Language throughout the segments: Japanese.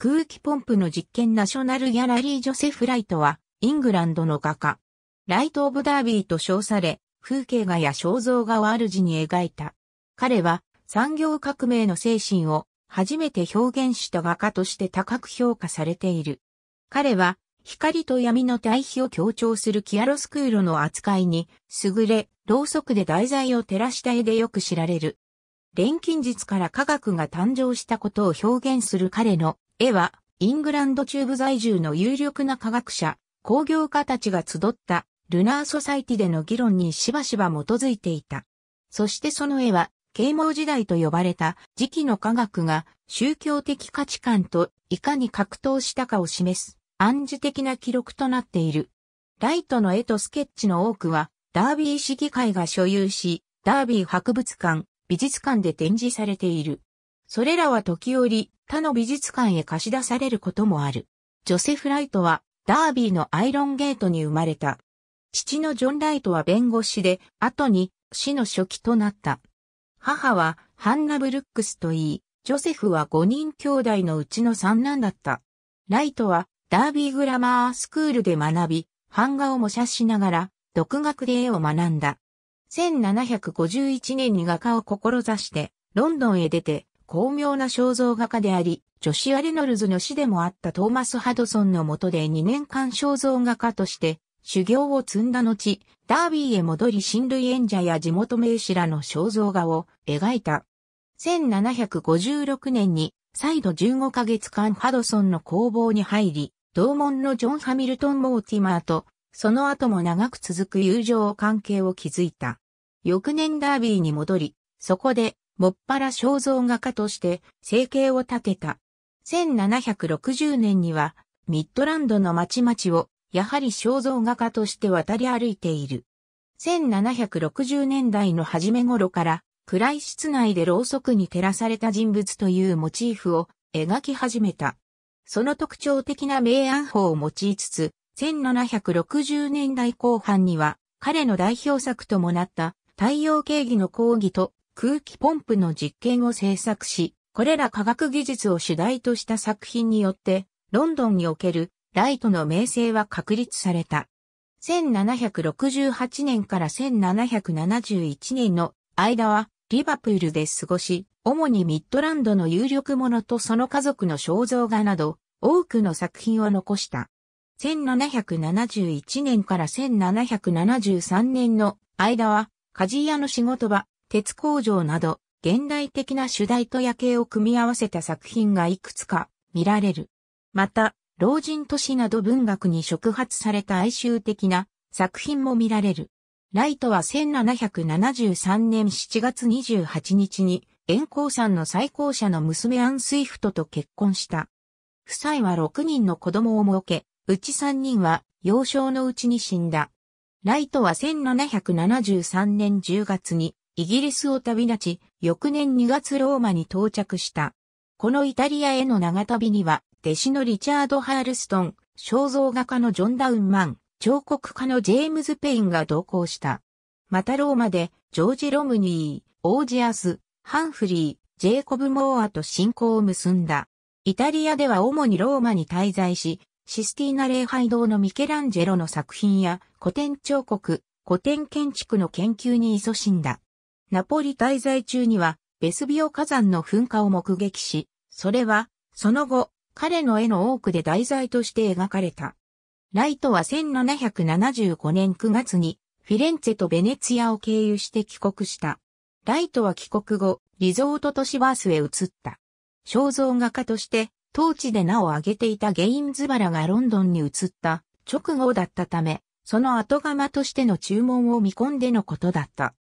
空気ポンプの実験ナショナルギャラリージョセフ・ライトは、イングランドの画家。ライト・オブ・ダービーと称され、風景画や肖像画を主に描いた。彼は、産業革命の精神を初めて表現した画家として高く評価されている。彼は、光と闇の対比を強調するキアロスクールの扱いに、優れ、ろうそくで題材を照らした絵でよく知られる。錬金術から科学が誕生したことを表現する彼の絵は、イングランド中部在住の有力な科学者、工業家たちが集った、ルナーソサイティでの議論にしばしば基づいていた。そしてその絵は、啓蒙時代と呼ばれた時期の科学が宗教的価値観といかに格闘したかを示す暗示的な記録となっている。ライトの絵とスケッチの多くはダービー市議会が所有し、ダービー博物館、美術館で展示されている。それらは時折、他の美術館へ貸し出されることもある。ジョセフ・ライトは、ダービーのアイロンゲートに生まれた。父のジョン・ライトは弁護士で、後に死の初期となった。母はハンナ・ブルックスといい、ジョセフは5人兄弟のうちの三男だった。ライトはダービーグラマースクールで学び、版画を模写しながら独学で絵を学んだ。1751年に画家を志してロンドンへ出て巧妙な肖像画家であり、ジョシア・レノルズの師でもあったトーマス・ハドソンの下で2年間肖像画家として修行を積んだ後、ダービーへ戻り親類演者や地元名士らの肖像画を描いた。1756年に再度15ヶ月間ハドソンの工房に入り、同門のジョン・ハミルトン・モーティマーと、その後も長く続く友情関係を築いた。翌年ダービーに戻り、そこでもっぱら肖像画家として生計を立てた。1760年にはミッドランドの町々をやはり肖像画家として渡り歩いている。1760年代の初め頃から暗い室内でろうそくに照らされた人物というモチーフを描き始めた。その特徴的な明暗法を用いつつ、1760年代後半には彼の代表作ともなった太陽経儀の講義と空気ポンプの実験を制作し、これら科学技術を主題とした作品によって、ロンドンにおけるライトの名声は確立された。1768年から1771年の間はリバプールで過ごし、主にミッドランドの有力者とその家族の肖像画など、多くの作品を残した。1771年から1773年の間は、鍛冶屋の仕事場、鉄工場など、現代的な主題と夜景を組み合わせた作品がいくつか見られる。また、老人都市など文学に触発された哀愁的な作品も見られる。ライトは1773年7月28日に、円光さんの最高者の娘アン・スイフトと結婚した。夫妻は6人の子供を設け、うち3人は幼少のうちに死んだ。ライトは1773年10月にイギリスを旅立ち、翌年2月ローマに到着した。このイタリアへの長旅には、弟子のリチャード・ハールストン、肖像画家のジョン・ダウンマン、彫刻家のジェームズ・ペインが同行した。またローマで、ジョージ・ロムニー、オージアス、ハンフリー、ジェイコブ・モーアと信仰を結んだ。イタリアでは主にローマに滞在し、システィーナ礼拝堂のミケランジェロの作品や古典彫刻、古典建築の研究に勤しんだ。ナポリ滞在中には、ベスビオ火山の噴火を目撃し、それは、その後、彼の絵の多くで題材として描かれた。ライトは1775年9月に、フィレンツェとベネツィアを経由して帰国した。ライトは帰国後、リゾート都市バースへ移った。肖像画家として、当地で名を挙げていたゲインズバラがロンドンに移った直後だったため、その後釜としての注文を見込んでのことだった。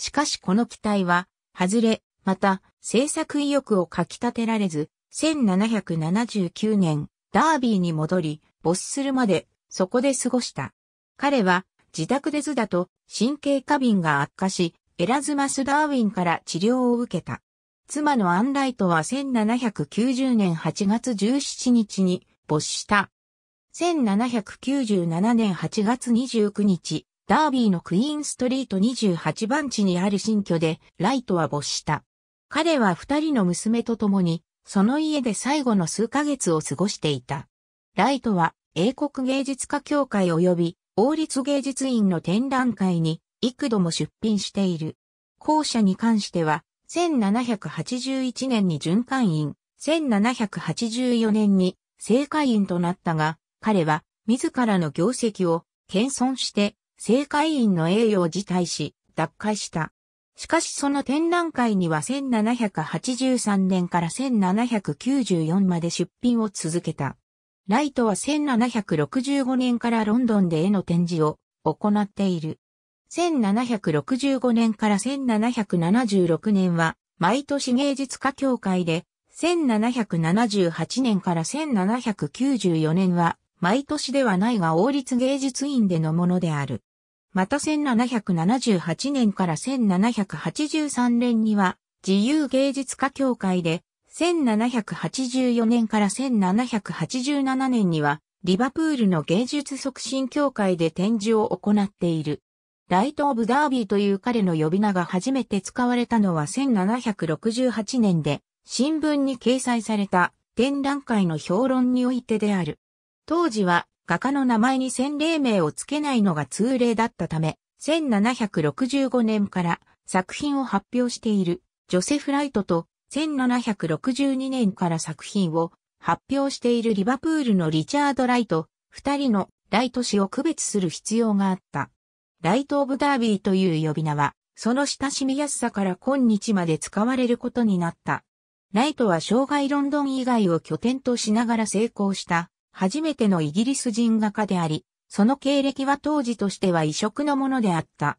しかしこの期待は、外れ、また、制作意欲をかき立てられず、1779年、ダービーに戻り、没するまで、そこで過ごした。彼は、自宅で図だと、神経過敏が悪化し、エラズマス・ダーウィンから治療を受けた。妻のアンライトは1790年8月17日に没した。1797年8月29日、ダービーのクイーンストリート28番地にある新居で、ライトは没した。彼は二人の娘と共に、その家で最後の数ヶ月を過ごしていた。ライトは、英国芸術家協会及び、王立芸術院の展覧会に、幾度も出品している。校舎に関しては、1781年に循環員、1784年に正会員となったが、彼は自らの業績を謙遜して正会員の栄誉を辞退し、脱会した。しかしその展覧会には1783年から1794まで出品を続けた。ライトは1765年からロンドンで絵の展示を行っている。1765年から1776年は毎年芸術家協会で、1778年から1794年は毎年ではないが王立芸術院でのものである。また1778年から1783年には自由芸術家協会で、1784年から1787年にはリバプールの芸術促進協会で展示を行っている。ライト・オブ・ダービーという彼の呼び名が初めて使われたのは1768年で、新聞に掲載された展覧会の評論においてである。当時は画家の名前に洗礼名を付けないのが通例だったため、1765年から作品を発表しているジョセフ・ライトと1762年から作品を発表しているリバプールのリチャード・ライト、二人のライト氏を区別する必要があった。ライト・オブ・ダービーという呼び名は、その親しみやすさから今日まで使われることになった。ライトは生涯ロンドン以外を拠点としながら成功した初めてのイギリス人画家であり、その経歴は当時としては異色のものであった。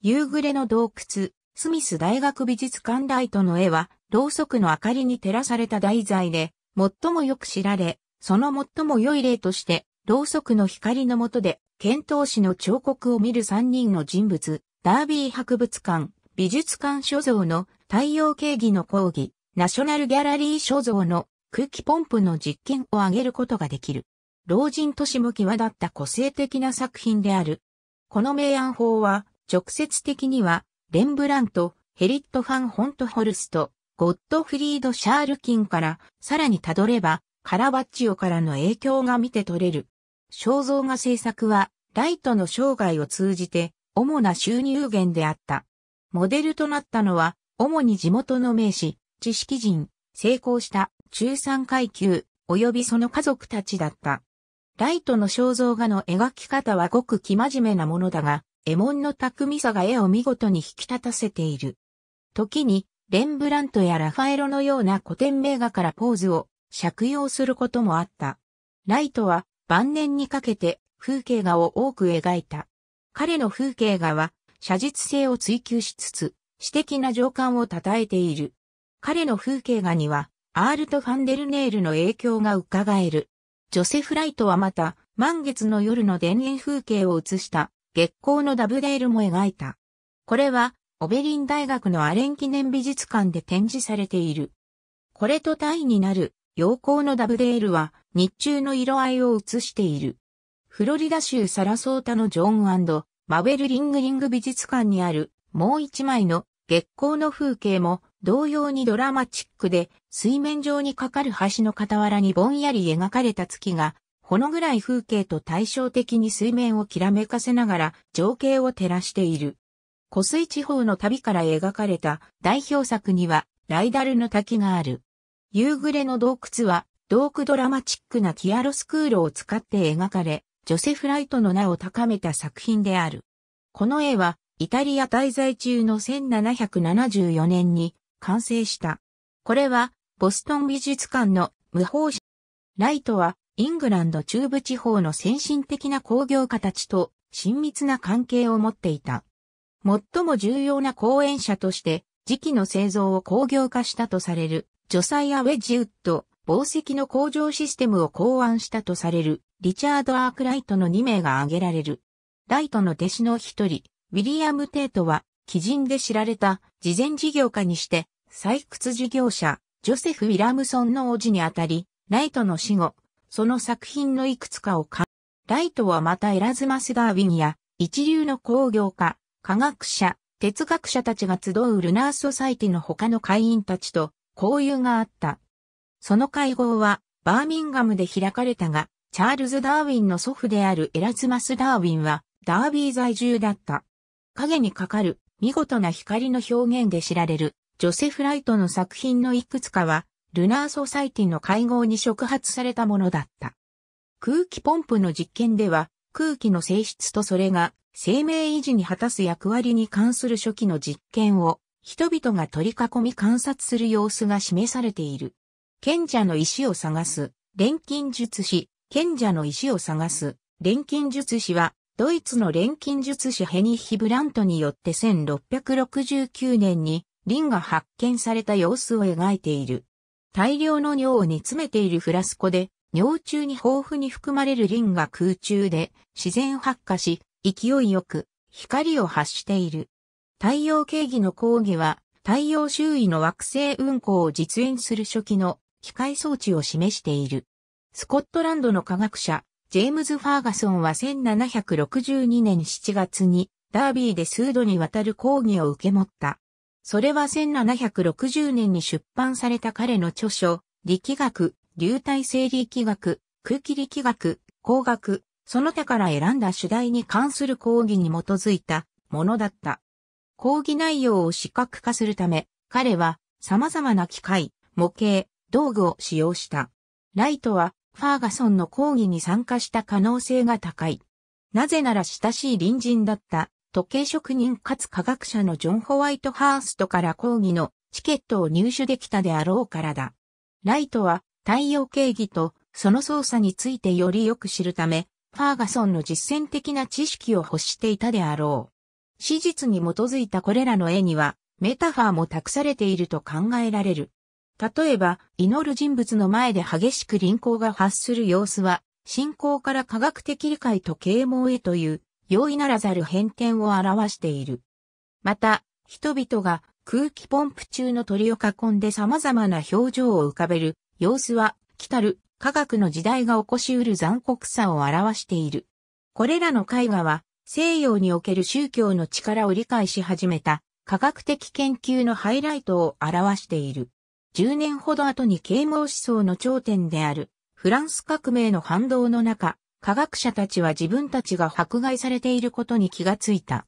夕暮れの洞窟、スミス大学美術館ライトの絵は、ろうそくの明かりに照らされた題材で、最もよく知られ、その最も良い例として、ろうそくの光の下で、遣唐使の彫刻を見る三人の人物、ダービー博物館、美術館所蔵の太陽経義の講義、ナショナルギャラリー所蔵の空気ポンプの実験を挙げることができる。老人都市も際立った個性的な作品である。この明暗法は、直接的には、レンブラント、ヘリット・ファン・ホント・ホルスト、ゴッドフリード・シャールキンから、さらにたどれば、カラバッチオからの影響が見て取れる。肖像画制作は、ライトの生涯を通じて、主な収入源であった。モデルとなったのは、主に地元の名士、知識人、成功した中産階級、及びその家族たちだった。ライトの肖像画の描き方はごく生真面目なものだが、絵文の巧みさが絵を見事に引き立たせている。時に、レンブラントやラファエロのような古典名画からポーズを借用することもあった。ライトは晩年にかけて風景画を多く描いた。彼の風景画は写実性を追求しつつ、詩的な情感を称えている。彼の風景画にはアールト・ファンデルネールの影響が伺える。ジョセフ・ライトはまた、満月の夜の田園風景を映した月光のダブデールも描いた。これは、オベリン大学のアレン記念美術館で展示されている。これと対になる陽光のダブデールは日中の色合いを映している。フロリダ州サラソータのジョーンマベルリングリング美術館にあるもう一枚の月光の風景も同様にドラマチックで水面上に架かる橋の傍らにぼんやり描かれた月が、ほの暗い風景と対照的に水面をきらめかせながら情景を照らしている。湖水地方の旅から描かれた代表作には、ライダルの滝がある。夕暮れの洞窟は、洞窟ドラマチックなキアロスクールを使って描かれ、ジョセフ・ライトの名を高めた作品である。この絵は、イタリア滞在中の1774年に完成した。これは、ボストン美術館の無法者。ライトは、イングランド中部地方の先進的な工業家たちと親密な関係を持っていた。最も重要な講演者として、磁器の製造を工業化したとされる、ジョサイア・ウェジウッド、宝石の工場システムを考案したとされる、リチャード・アークライトの2名が挙げられる。ライトの弟子の一人、ウィリアム・テイトは、基人で知られた、事前事業家にして、採掘事業者、ジョセフ・ウィラムソンの叔父にあたり、ライトの死後、その作品のいくつかをか、ライトはまたエラズマス・ダーウィンや、一流の工業家、科学者、哲学者たちが集うルナーソサイティの他の会員たちと交友があった。その会合は、バーミンガムで開かれたが、チャールズ・ダーウィンの祖父であるエラズマス・ダーウィンは、ダービー在住だった。影にかかる、見事な光の表現で知られる、ジョセフ・ライトの作品のいくつかは、ルナーソサイティの会合に触発されたものだった。空気ポンプの実験では、空気の性質とそれが生命維持に果たす役割に関する初期の実験を人々が取り囲み観察する様子が示されている。賢者の石を探す、錬金術師、賢者の石を探す、錬金術師は、ドイツの錬金術師ヘニッヒ・ブラントによって1669年にリンが発見された様子を描いている。大量の尿を煮詰めているフラスコで、尿中に豊富に含まれるリンが空中で自然発火し、勢いよく光を発している。太陽系儀の講義は、太陽周囲の惑星運行を実演する初期の機械装置を示している。スコットランドの科学者、ジェームズ・ファーガソンは1762年7月に、ダービーで数度にわたる講義を受け持った。それは1760年に出版された彼の著書、力学、流体性力学、空気力学、工学、その他から選んだ主題に関する講義に基づいたものだった。講義内容を視覚化するため、彼は様々な機械、模型、道具を使用した。ライトはファーガソンの講義に参加した可能性が高い。なぜなら親しい隣人だった時計職人かつ科学者のジョン・ホワイトハーストから講義のチケットを入手できたであろうからだ。ライトは太陽系儀とその操作についてよりよく知るため、ファーガソンの実践的な知識を欲していたであろう。史実に基づいたこれらの絵には、メタファーも託されていると考えられる。例えば、祈る人物の前で激しく輪行が発する様子は、信仰から科学的理解と啓蒙へという容易ならざる変転を表している。また、人々が空気ポンプ中の鳥を囲んで様々な表情を浮かべる様子は、来たる科学の時代が起こしうる残酷さを表している。これらの絵画は、西洋における宗教の力を理解し始めた科学的研究のハイライトを表している。10年ほど後に啓蒙思想の頂点であるフランス革命の反動の中、科学者たちは自分たちが迫害されていることに気がついた。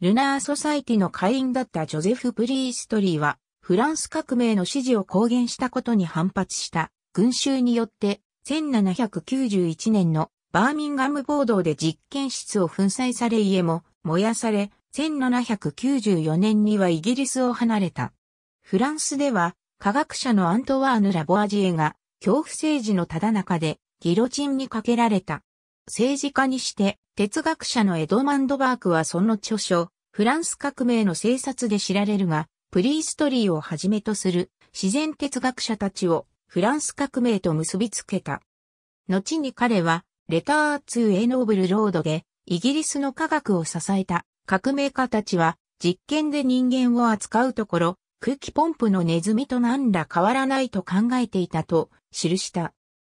ルナーソサイティの会員だったジョゼフ・プリーストリーは、フランス革命の支持を公言したことに反発した群衆によって、1791年のバーミンガム暴動で実験室を粉砕され家も燃やされ、1794年にはイギリスを離れた。フランスでは、科学者のアントワーヌ・ラボアジエが、恐怖政治のただ中で、ギロチンにかけられた。政治家にして、哲学者のエドマンドバークはその著書、フランス革命の政策で知られるが、プリーストリーをはじめとする自然哲学者たちをフランス革命と結びつけた。後に彼は、レター・ツー・エノーブル・ロードで、イギリスの科学を支えた革命家たちは、実験で人間を扱うところ、空気ポンプのネズミと何ら変わらないと考えていたと記した。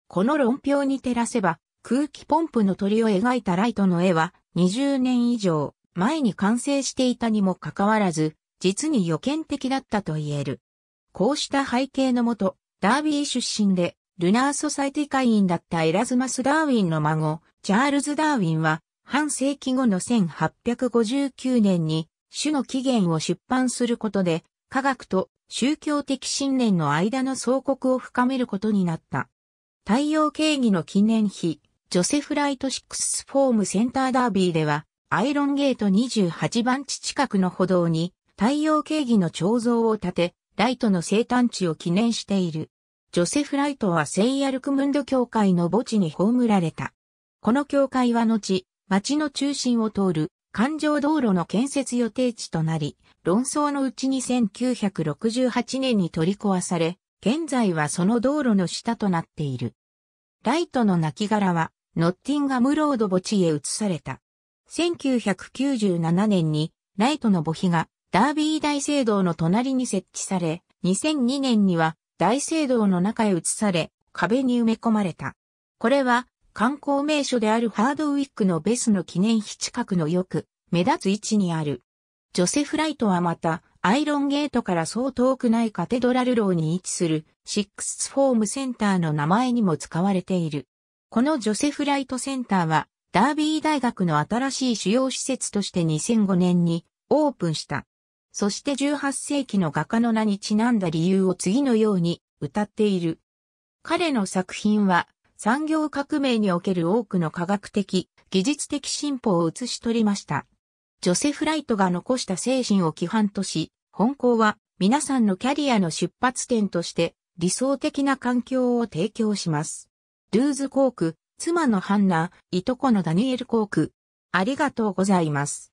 この論評に照らせば、空気ポンプの鳥を描いたライトの絵は20年以上前に完成していたにもかかわらず、実に予見的だったと言える。こうした背景のもと、ダービー出身で、ルナーソサイティ会員だったエラズマス・ダーウィンの孫、チャールズ・ダーウィンは、半世紀後の1859年に、種の起源を出版することで、科学と宗教的信念の間の相国を深めることになった。太陽経義の記念碑、ジョセフ・ライトシックス・フォームセンターダービーでは、アイロンゲート28番地近くの歩道に、太陽警儀の彫像を建て、ライトの生誕地を記念している。ジョセフ・ライトはセイヤルクムンド教会の墓地に葬られた。この教会は後、町の中心を通る環状道路の建設予定地となり、論争のうちに1968年に取り壊され、現在はその道路の下となっている。ライトの亡骸は、ノッティンガムロード墓地へ移された。1997年にライトの墓碑がダービー大聖堂の隣に設置され、2002年には大聖堂の中へ移され、壁に埋め込まれた。これは観光名所であるハードウィックのベスの記念碑近くのよく目立つ位置にある。ジョセフ・ライトはまたアイロンゲートからそう遠くないカテドラルローに位置するシックスフォームセンターの名前にも使われている。このジョセフ・ライトセンターは、ダービー大学の新しい主要施設として2005年にオープンした。そして18世紀の画家の名にちなんだ理由を次のように歌っている。彼の作品は産業革命における多くの科学的、技術的進歩を写し取りました。ジョセフ・ライトが残した精神を規範とし、本校は皆さんのキャリアの出発点として理想的な環境を提供します。ルーズ・コーク、妻のハンナ、いとこのダニエル・コーク。ありがとうございます。